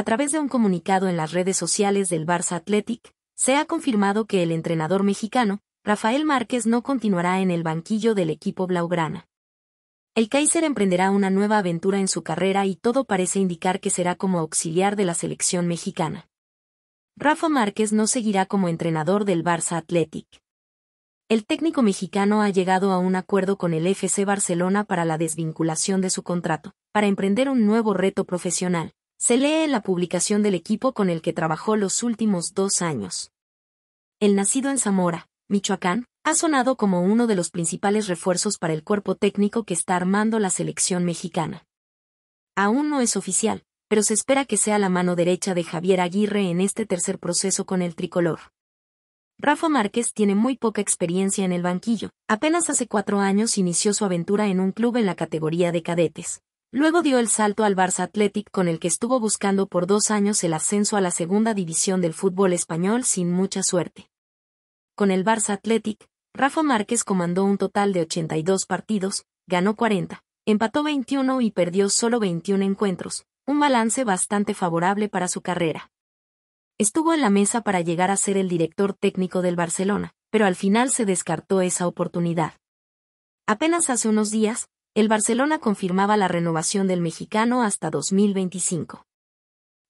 A través de un comunicado en las redes sociales del Barça Athletic, se ha confirmado que el entrenador mexicano, Rafael Márquez, no continuará en el banquillo del equipo Blaugrana. El Kaiser emprenderá una nueva aventura en su carrera y todo parece indicar que será como auxiliar de la selección mexicana. Rafa Márquez no seguirá como entrenador del Barça Athletic. El técnico mexicano ha llegado a un acuerdo con el FC Barcelona para la desvinculación de su contrato, para emprender un nuevo reto profesional se lee en la publicación del equipo con el que trabajó los últimos dos años. El nacido en Zamora, Michoacán, ha sonado como uno de los principales refuerzos para el cuerpo técnico que está armando la selección mexicana. Aún no es oficial, pero se espera que sea la mano derecha de Javier Aguirre en este tercer proceso con el tricolor. Rafa Márquez tiene muy poca experiencia en el banquillo, apenas hace cuatro años inició su aventura en un club en la categoría de cadetes. Luego dio el salto al Barça Athletic con el que estuvo buscando por dos años el ascenso a la segunda división del fútbol español sin mucha suerte. Con el Barça Athletic, Rafa Márquez comandó un total de 82 partidos, ganó 40, empató 21 y perdió solo 21 encuentros, un balance bastante favorable para su carrera. Estuvo en la mesa para llegar a ser el director técnico del Barcelona, pero al final se descartó esa oportunidad. Apenas hace unos días, el Barcelona confirmaba la renovación del mexicano hasta 2025.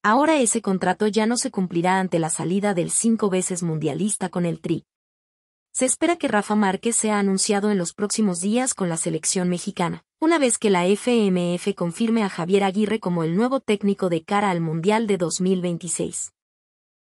Ahora ese contrato ya no se cumplirá ante la salida del cinco veces mundialista con el Tri. Se espera que Rafa Márquez sea anunciado en los próximos días con la selección mexicana, una vez que la FMF confirme a Javier Aguirre como el nuevo técnico de cara al Mundial de 2026.